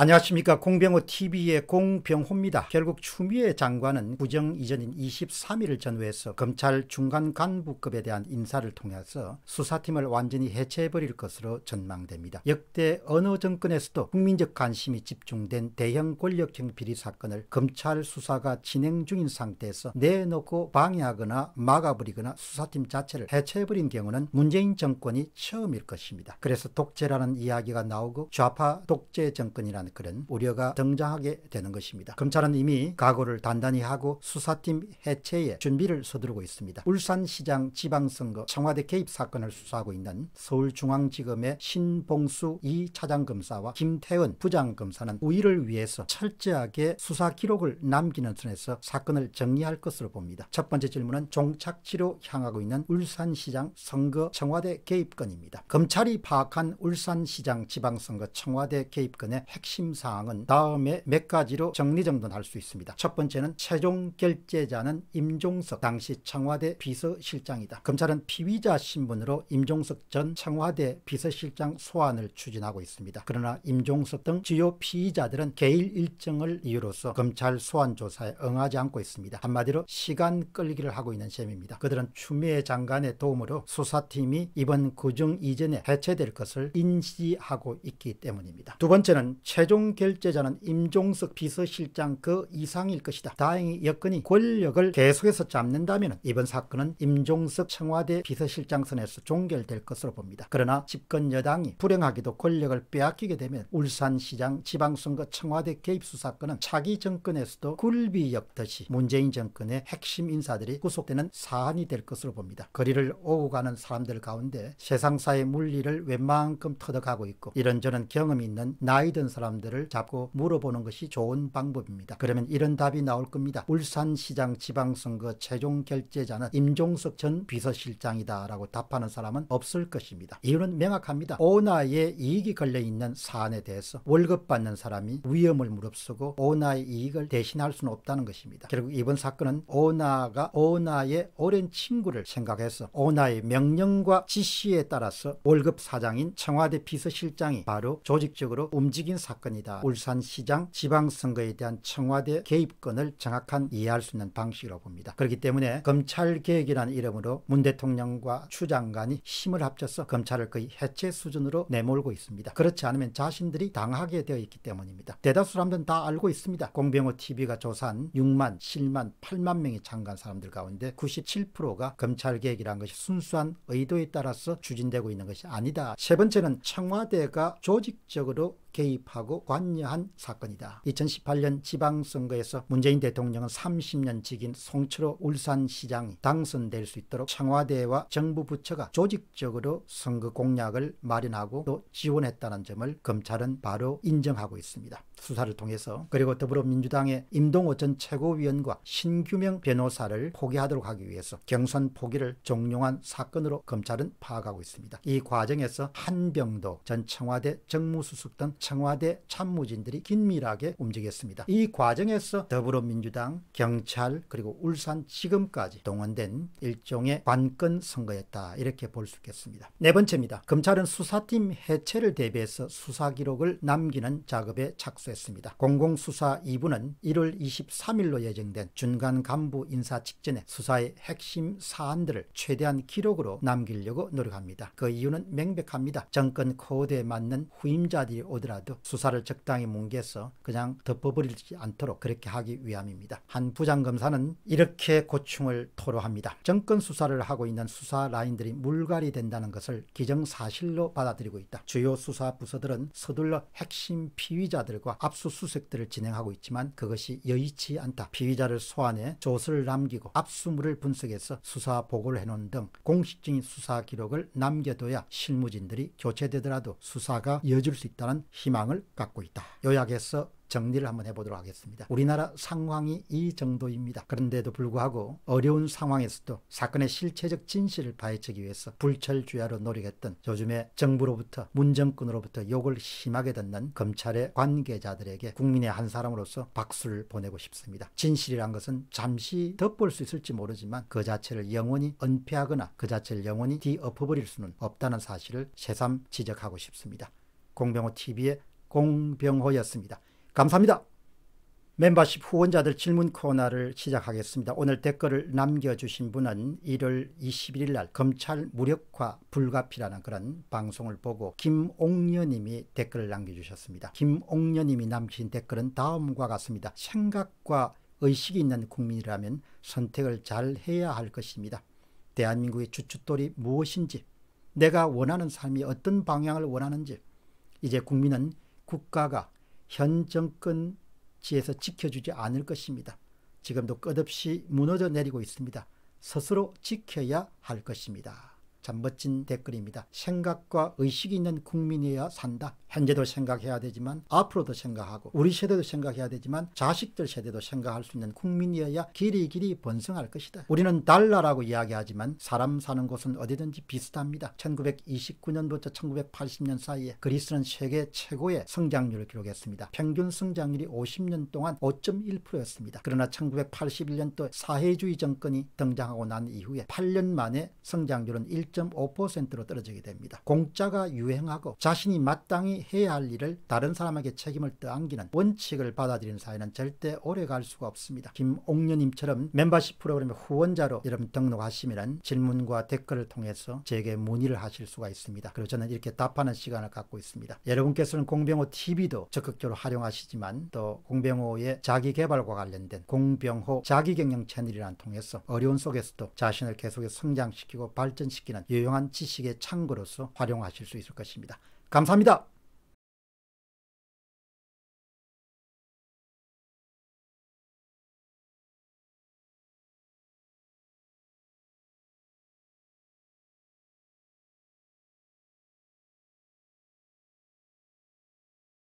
안녕하십니까 공병호TV의 공병호입니다. 결국 추미애 장관은 부정 이전인 23일을 전후해서 검찰 중간 간부급에 대한 인사를 통해서 수사팀을 완전히 해체해버릴 것으로 전망됩니다. 역대 어느 정권에서도 국민적 관심이 집중된 대형 권력형 비리 사건을 검찰 수사가 진행 중인 상태에서 내놓고 방해하거나 막아버리거나 수사팀 자체를 해체해버린 경우는 문재인 정권이 처음일 것입니다. 그래서 독재라는 이야기가 나오고 좌파 독재 정권이라는 대한 그런 우려가 등장하게 되는 것입니다. 검찰은 이미 각오를 단단히 하고 수사팀 해체에 준비를 서두르고 있습니다. 울산시장 지방선거 청와대 개입 사건을 수사하고 있는 서울중앙지검의 신봉수 2차장 검사와 김태은 부장 검사는 우위를 위해서 철저하게 수사 기록을 남기는 선에서 사건을 정리할 것으로 봅니다. 첫 번째 질문은 종착지로 향하고 있는 울산시장 선거 청와대 개입건입니다. 검찰이 파악한 울산시장 지방선거 청와대 개입건의 핵심 심사항은 다음에 몇 가지로 정리정돈할 수 있습니다. 첫 번째는 최종 결재자는 임종석 당시 청와대 비서실장이다. 검찰은 피의자 신분으로 임종석 전 청와대 비서실장 소환을 추진하고 있습니다. 그러나 임종석 등 주요 피의자들은 개일 일정을 이유로서 검찰 소환 조사에 응하지 않고 있습니다. 한마디로 시간 끌기를 하고 있는 셈입니다. 그들은 추미애 장관의 도움으로 수사팀이 이번 구정 이전에 해체될 것을 인지하고 있기 때문입니다. 두 번째는 최종 최종 결제자는 임종석 비서실장 그 이상일 것이다. 다행히 여건이 권력을 계속해서 잡는다면 이번 사건은 임종석 청와대 비서실장 선에서 종결될 것으로 봅니다. 그러나 집권 여당이 불행하게도 권력을 빼앗기게 되면 울산시장 지방선거 청와대 개입 수사건은 차기 정권에서도 굴비 역듯이 문재인 정권의 핵심 인사들이 구속되는 사안이 될 것으로 봅니다. 거리를 오고 가는 사람들 가운데 세상사의 물리를 웬만큼 터득하고 있고 이런저런 경험이 있는 나이 든 사람 사람들을 잡고 물어보는 것이 좋은 방법입니다. 그러면 이런 답이 나올 겁니다. 울산시장 지방선거 최종 결재자는 임종석 전 비서실장이다 라고 답하는 사람은 없을 것입니다. 이유는 명확합니다. 오나의 이익이 걸려있는 사안에 대해서 월급 받는 사람이 위험을 무릅쓰고 오나의 이익을 대신할 수는 없다는 것입니다. 결국 이번 사건은 오나가 오나의 오랜 친구를 생각해서 오나의 명령과 지시에 따라서 월급 사장인 청와대 비서실장이 바로 조직적으로 움직인 사건 입니다 사건이다. 울산시장 지방선거에 대한 청와대 개입권을 정확한 이해할 수 있는 방식으로 봅니다. 그렇기 때문에 검찰개혁이라는 이름으로 문 대통령과 추 장관이 힘을 합쳐서 검찰을 거의 해체 수준으로 내몰고 있습니다. 그렇지 않으면 자신들이 당하게 되어 있기 때문입니다. 대다수 사람들은 다 알고 있습니다. 공병호TV가 조사한 6만, 7만, 8만 명이 참가한 사람들 가운데 97%가 검찰개혁이라는 것이 순수한 의도에 따라서 추진되고 있는 것이 아니다. 세 번째는 청와대가 조직적으로 개입하고 관여한 사건이다. 2018년 지방선거에서 문재인 대통령은 30년 직인 송철호 울산시장이 당선될 수 있도록 청와대와 정부 부처가 조직적으로 선거 공약을 마련하고 또 지원했다는 점을 검찰은 바로 인정하고 있습니다. 수사를 통해서 그리고 더불어민주당의 임동호 전 최고위원과 신규명 변호사를 포기하도록 하기 위해서 경선 포기를 종용한 사건으로 검찰은 파악하고 있습니다. 이 과정에서 한병도 전 청와대 정무수석 등 청와대 참모진들이 긴밀하게 움직였습니다. 이 과정에서 더불어민주당, 경찰 그리고 울산 지금까지 동원된 일종의 관건 선거였다 이렇게 볼 수 있겠습니다. 네 번째입니다. 검찰은 수사팀 해체를 대비해서 수사 기록을 남기는 작업에 착수했습니다. 공공수사 2부는 1월 23일로 예정된 중간 간부 인사 직전에 수사의 핵심 사안들을 최대한 기록으로 남기려고 노력합니다. 그 이유는 명백합니다. 정권 코드에 맞는 후임자들이 오들 하더라도 수사를 적당히 뭉개서 그냥 덮어버리지 않도록 그렇게 하기 위함입니다. 한 부장검사는 이렇게 고충을 토로합니다. 정권 수사를 하고 있는 수사 라인들이 물갈이 된다는 것을 기정사실로 받아들이고 있다. 주요 수사 부서들은 서둘러 핵심 피의자들과 압수수색들을 진행하고 있지만 그것이 여의치 않다. 피의자를 소환해 조서를 남기고 압수물을 분석해서 수사 보고를 해놓은 등 공식적인 수사 기록을 남겨둬야 실무진들이 교체되더라도 수사가 이어질 수 있다는 희망을 갖고 있다. 요약해서 정리를 한번 해보도록 하겠습니다. 우리나라 상황이 이 정도입니다. 그런데도 불구하고 어려운 상황에서도 사건의 실체적 진실을 파헤치기 위해서 불철주야로 노력했던 요즘에 정부로부터 문정권으로부터 욕을 심하게 듣는 검찰의 관계자들에게 국민의 한 사람으로서 박수를 보내고 싶습니다. 진실이란 것은 잠시 덧볼수 있을지 모르지만 그 자체를 영원히 은폐하거나 그 자체를 영원히 뒤엎어버릴 수는 없다는 사실을 새삼 지적하고 싶습니다. 공병호 TV의 공병호였습니다. 감사합니다. 멤버십 후원자들 질문 코너를 시작하겠습니다. 오늘 댓글을 남겨주신 분은 1월 21일 날 검찰 무력화 불가피라는 그런 방송을 보고 김옥녀님이 댓글을 남겨주셨습니다. 김옥녀님이 남긴 댓글은 다음과 같습니다. 생각과 의식이 있는 국민이라면 선택을 잘 해야 할 것입니다. 대한민국의 주춧돌이 무엇인지, 내가 원하는 삶이 어떤 방향을 원하는지, 이제 국민은 국가가 현 정권지에서 지켜주지 않을 것입니다. 지금도 끝없이 무너져 내리고 있습니다. 스스로 지켜야 할 것입니다. 참 멋진 댓글입니다. 생각과 의식이 있는 국민이어야 산다. 현재도 생각해야 되지만 앞으로도 생각하고 우리 세대도 생각해야 되지만 자식들 세대도 생각할 수 있는 국민이어야 길이 길이 번성할 것이다. 우리는 달라라고 이야기하지만 사람 사는 곳은 어디든지 비슷합니다. 1929년부터 1980년 사이에 그리스는 세계 최고의 성장률을 기록했습니다. 평균 성장률이 50년 동안 5.1%였습니다. 그러나 1981년도 사회주의 정권이 등장하고 난 이후에 8년 만에 성장률은 1. 0.5%로 떨어지게 됩니다. 공짜가 유행하고 자신이 마땅히 해야 할 일을 다른 사람에게 책임을 떠안기는 원칙을 받아들이는 사회는 절대 오래 갈 수가 없습니다. 김옥녀님처럼 멤버십 프로그램의 후원자로 여러분 등록하시면 질문과 댓글을 통해서 제게 문의를 하실 수가 있습니다. 그리고 저는 이렇게 답하는 시간을 갖고 있습니다. 여러분께서는 공병호 TV도 적극적으로 활용하시지만 또 공병호의 자기개발과 관련된 공병호 자기경영 채널이란 통해서 어려운 속에서도 자신을 계속해서 성장시키고 발전시키는 유용한 지식의 창구로서 활용하실 수 있을 것입니다. 감사합니다.